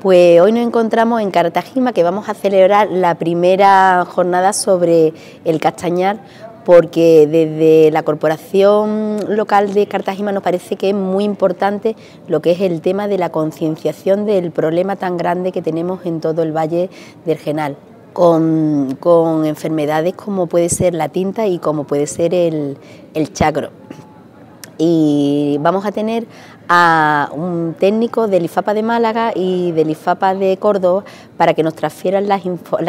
Pues hoy nos encontramos en Cartagena que vamos a celebrar la primera jornada sobre el castañar porque desde la corporación local de Cartagena nos parece que es muy importante lo que es el tema de la concienciación del problema tan grande que tenemos en todo el Valle del Genal. Con, enfermedades como puede ser la tinta y como puede ser el, el chacro y vamos a tener a un técnico del IFAPA de Málaga y del IFAPA de Córdoba para que nos transfieran las,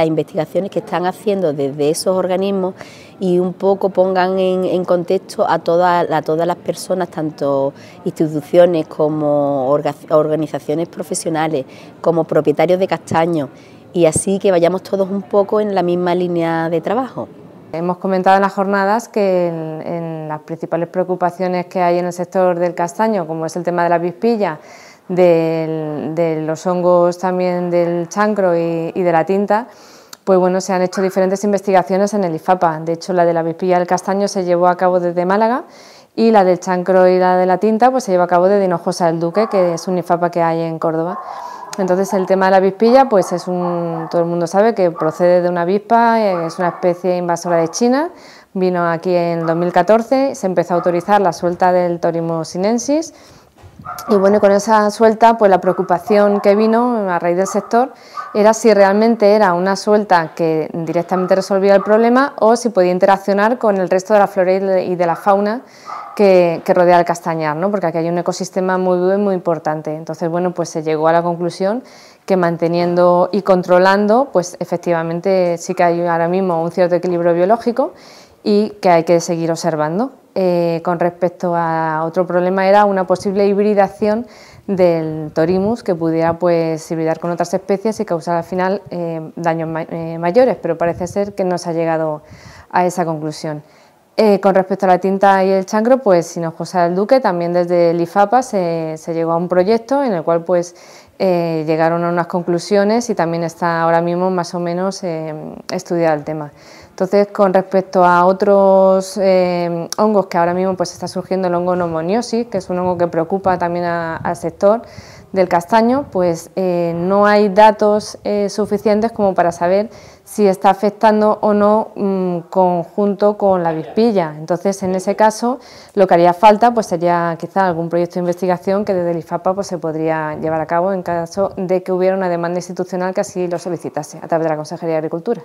investigaciones que están haciendo desde esos organismos y un poco pongan en, contexto a, todas a todas las personas, tanto instituciones como organizaciones profesionales, como propietarios de castaños, y así que vayamos todos un poco en la misma línea de trabajo. Hemos comentado en las jornadas que en, las principales preocupaciones que hay en el sector del castaño, como es el tema de la vispilla, de los hongos también del chancro y, de la tinta, pues bueno, se han hecho diferentes investigaciones en el IFAPA. De hecho, la de la vispilla del castaño se llevó a cabo desde Málaga y la del chancro y la de la tinta pues se llevó a cabo desde Hinojosa del Duque, que es un IFAPA que hay en Córdoba. Entonces el tema de la avispilla, pues es un, todo el mundo sabe que procede de una avispa, eh, es una especie invasora de China, vino aquí en 2014, se empezó a autorizar la suelta del Torimo sinensis, y bueno, con esa suelta, pues la preocupación que vino a raíz del sector era si realmente era una suelta que directamente resolvía el problema o si podía interaccionar con el resto de la flora y de la fauna que, rodea el castañar, ¿no? porque aquí hay un ecosistema muy duro y muy importante. Entonces, bueno, pues se llegó a la conclusión que manteniendo y controlando, pues efectivamente sí que hay ahora mismo un cierto equilibrio biológico y que hay que seguir observando. Eh, con respecto a otro problema era una posible hibridación del torimus que pudiera pues hibridar con otras especies y causar al final eh, daños eh, mayores, pero parece ser que no se ha llegado a esa conclusión. Eh, con respecto a la tinta y el chancro, pues Sinojosa el Duque, también desde el IFAPA se, llegó a un proyecto en el cual pues eh, llegaron a unas conclusiones y también está ahora mismo más o menos eh, estudiado el tema. Entonces, con respecto a otros hongos que ahora mismo pues está surgiendo el hongo nomoniosis, que es un hongo que preocupa también al sector del castaño, pues no hay datos suficientes como para saber si está afectando o no mm, conjunto con la vispilla. Entonces, en ese caso, lo que haría falta pues sería quizá algún proyecto de investigación que desde el IFAPA pues, se podría llevar a cabo en caso de que hubiera una demanda institucional que así lo solicitase a través de la Consejería de Agricultura.